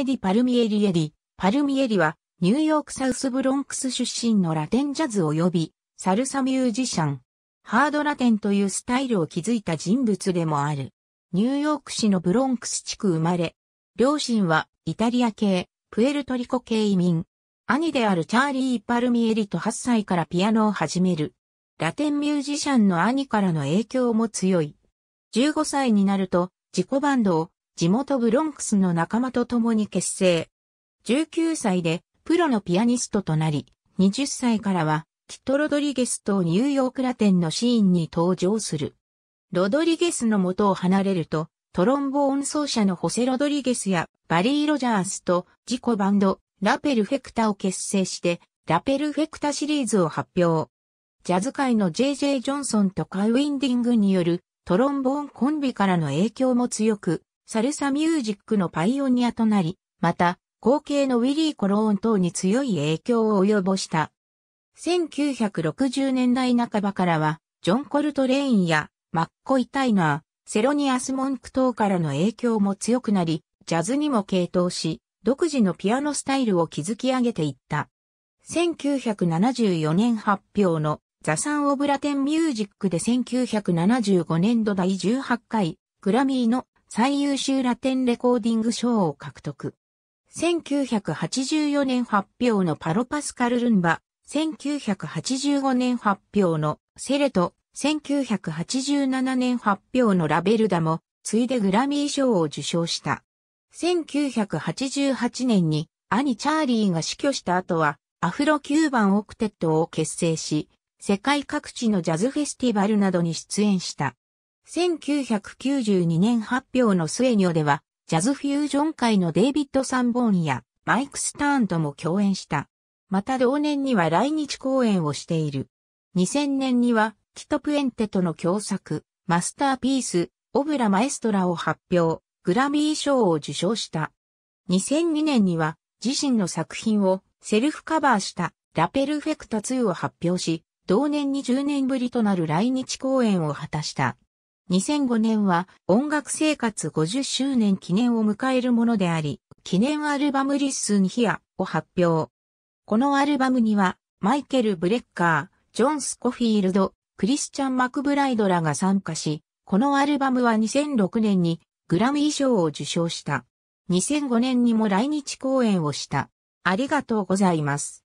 エディ・パルミエリエディ、パルミエリは、ニューヨークサウスブロンクス出身のラテンジャズ及び、サルサミュージシャン、ハードラテンというスタイルを築いた人物でもある。ニューヨーク市のブロンクス地区生まれ、両親はイタリア系、プエルトリコ系移民。兄であるチャーリー・パルミエリと8歳からピアノを始める。ラテンミュージシャンの兄からの影響も強い。15歳になると自己バンドを地元ブロンクスの仲間と共に結成。19歳でプロのピアニストとなり、20歳からはキット・ロドリゲスとニューヨークラテンのシーンに登場する。ロドリゲスの元を離れると、トロンボーン奏者のホセ・ロドリゲスやバリー・ロジャースと自己バンドラペルフェクタを結成してラペルフェクタシリーズを発表。ジャズ界の JJ ジョンソンとカウインディングによるトロンボーンコンビからの影響も強く、サルサミュージックのパイオニアとなり、また、後継のウィリー・コローン等に強い影響を及ぼした。1960年代半ばからは、ジョン・コルトレインやマッコイ・タイナー、セロニアス・モンク等からの影響も強くなり、ジャズにも傾倒し、独自のピアノスタイルを築き上げていった。1974年発表のザ・サン・オブ・ラテン・ミュージックで1975年度第18回グラミーの最優秀ラテンレコーディング賞を獲得。1984年発表のパロパスカルルンバ、1985年発表のセレト、1987年発表のラベルダも、ついでグラミー賞を受賞した。1988年に兄チャーリーが死去した後は、アフロキューバンオクテットを結成し、世界各地のジャズフェスティバルなどに出演した。1992年発表の末にでは、ジャズフュージョン界のデイビッド・サンボーンやマイク・スターンとも共演した。また同年には来日公演をしている。2000年には、キト・プエンテとの共作、マスターピース、オブラ・マエストラを発表、グラミー賞を受賞した。2002年には、自身の作品をセルフカバーしたラペルフェクト2を発表し、同年に10年ぶりとなる来日公演を果たした。2005年は音楽生活50周年記念を迎えるものであり、記念アルバムリッスンヒアを発表。このアルバムには、マイケル・ブレッカー、ジョン・スコフィールド、クリスチャン・マクブライドらが参加し、このアルバムは2006年にグラミー賞を受賞した。2005年にも来日公演をした。ありがとうございます。